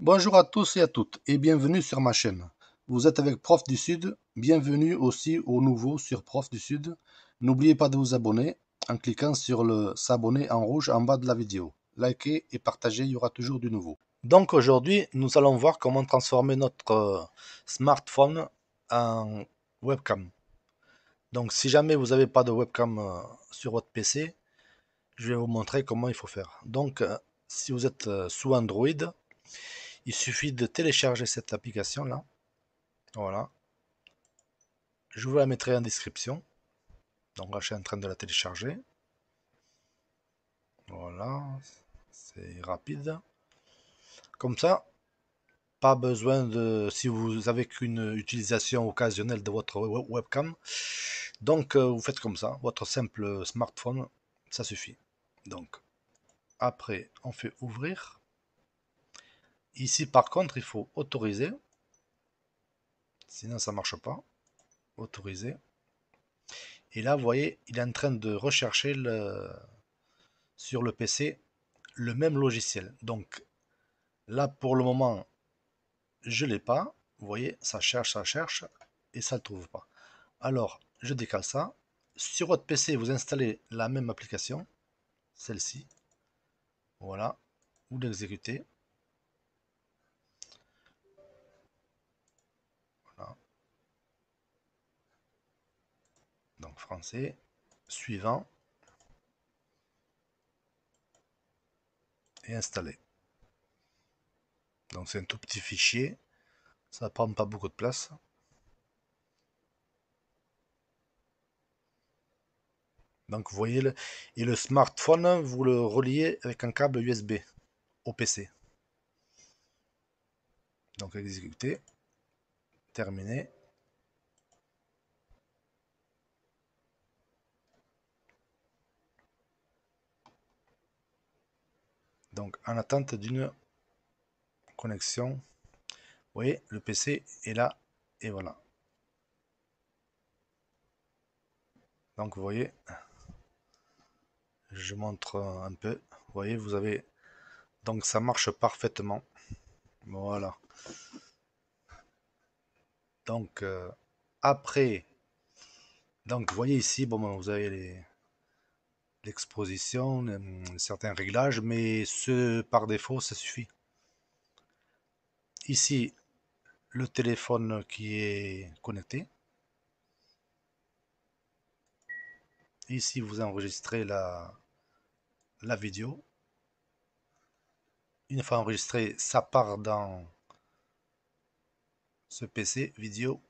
Bonjour à tous et à toutes et bienvenue sur ma chaîne. Vous êtes avec Prof du Sud, bienvenue aussi au nouveau sur Prof du Sud. N'oubliez pas de vous abonner en cliquant sur le s'abonner en rouge en bas de la vidéo. Likez et partagez, il y aura toujours du nouveau. Donc aujourd'hui, nous allons voir comment transformer notre euh, smartphone en webcam. Donc si jamais vous n'avez pas de webcam euh, sur votre PC, je vais vous montrer comment il faut faire. Donc euh, si vous êtes sous Android, il suffit de télécharger cette application là. Voilà. Je vous la mettrai en description. Donc là, je suis en train de la télécharger. Voilà. C'est rapide. Comme ça, pas besoin de... Si vous avez qu'une utilisation occasionnelle de votre webcam. Donc, euh, vous faites comme ça. Votre simple smartphone, ça suffit. Donc, après, on fait ouvrir. Ici, par contre, il faut autoriser. Sinon, ça marche pas. Autoriser. Et là, vous voyez, il est en train de rechercher le, sur le PC le même logiciel. Donc, là, pour le moment, je l'ai pas. Vous voyez, ça cherche, ça cherche, et ça ne trouve pas. Alors, je décale ça. Sur votre PC, vous installez la même application, celle-ci. Voilà, vous l'exécutez. français suivant et installer. Donc c'est un tout petit fichier, ça prend pas beaucoup de place. Donc vous voyez, le, et le smartphone, vous le reliez avec un câble USB au PC. Donc exécuter, terminé. en attente d'une connexion, vous voyez, le PC est là et voilà. Donc vous voyez, je montre un peu. voyez, vous avez... Donc ça marche parfaitement. Voilà. Donc euh, après... Donc vous voyez ici, bon, ben, vous avez les l'exposition, euh, certains réglages, mais ce par défaut, ça suffit. Ici, le téléphone qui est connecté. Ici, vous enregistrez la, la vidéo. Une fois enregistré, ça part dans ce PC vidéo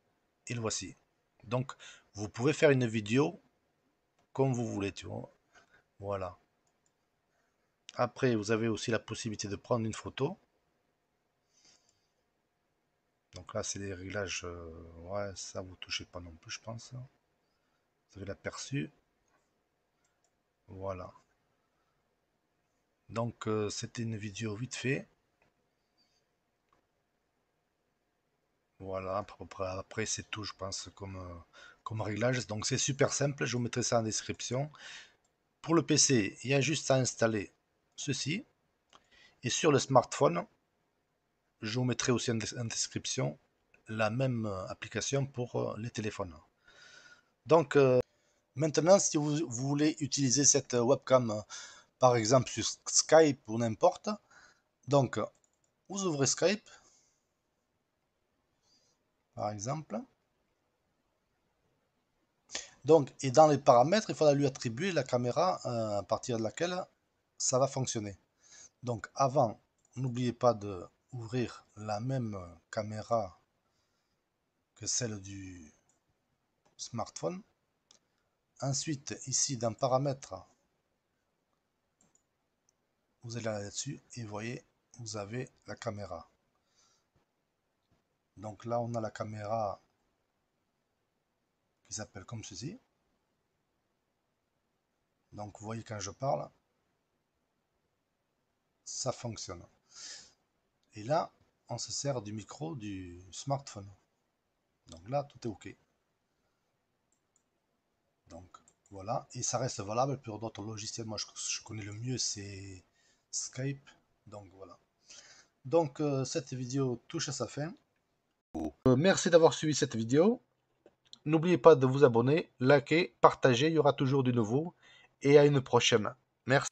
et le voici. Donc, vous pouvez faire une vidéo comme vous voulez, tu vois. Voilà. Après, vous avez aussi la possibilité de prendre une photo. Donc là, c'est des réglages. Euh, ouais, ça vous touchez pas non plus, je pense. Vous avez l'aperçu. Voilà. Donc, euh, c'était une vidéo vite fait. Voilà, après c'est tout, je pense, comme, euh, comme réglage. Donc c'est super simple, je vous mettrai ça en description. Pour le PC, il y a juste à installer ceci. Et sur le smartphone, je vous mettrai aussi en description la même euh, application pour euh, les téléphones. Donc euh, maintenant, si vous, voulez utiliser cette webcam, par exemple sur Skype ou n'importe, donc vous ouvrez Skype, par exemple. Donc, et dans les paramètres, il faudra lui attribuer la caméra euh, à partir de laquelle ça va fonctionner. Donc avant, n'oubliez pas de ouvrir la même caméra que celle du smartphone. Ensuite, ici dans paramètres, vous allez là-dessus et vous voyez, vous avez la caméra. Donc là, on a la caméra qui s'appelle comme ceci. Donc vous voyez quand je parle, ça fonctionne. Et là, on se sert du micro du smartphone. Donc là, tout est OK. Donc voilà, et ça reste valable pour d'autres logiciels. Moi, je, connais le mieux, c'est Skype. Donc voilà. Donc euh, cette vidéo touche à sa fin. Euh, merci d'avoir suivi cette vidéo. N'oubliez pas de vous abonner, liker, partager, il y aura toujours du nouveau. Et à une prochaine. Merci.